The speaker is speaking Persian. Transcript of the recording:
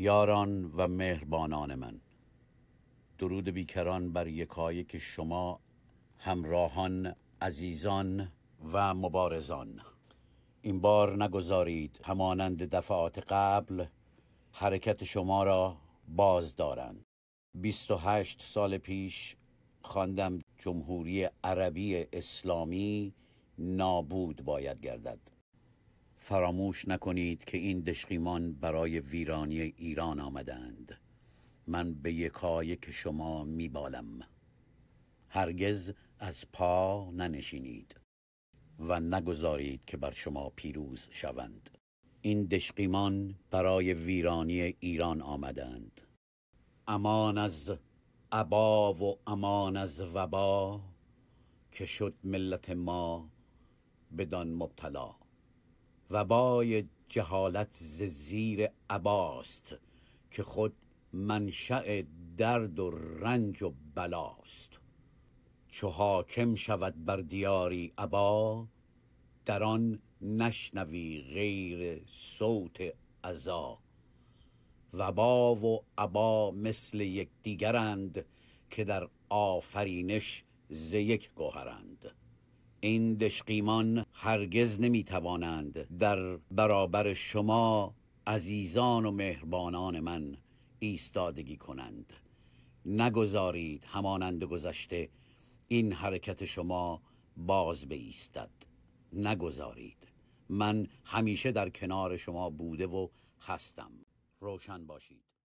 یاران و مهربانان من درود بیکران بر که شما همراهان عزیزان و مبارزان این بار نگذارید همانند دفعات قبل حرکت شما را باز دارند 28 سال پیش خواندم جمهوری عربی اسلامی نابود باید گردد فراموش نکنید که این دشقیمان برای ویرانی ایران آمدند من به که شما میبالم هرگز از پا ننشینید و نگذارید که بر شما پیروز شوند این دشقیمان برای ویرانی ایران آمدند امان از عبا و امان از وبا که شد ملت ما بدان مبتلا و بای جهالت ز زیر عباست که خود منشأ درد و رنج و بلاست چو حاکم شود بر دیاری ابا در آن نشنوی غیر صوت عذا با و ابا مثل یکدیگرند که در آفرینش ز یک گوهرند این دشقیمان هرگز نمیتوانند در برابر شما عزیزان و مهربانان من ایستادگی کنند نگذارید همانند گذشته این حرکت شما باز بایستد نگذارید من همیشه در کنار شما بوده و هستم روشن باشید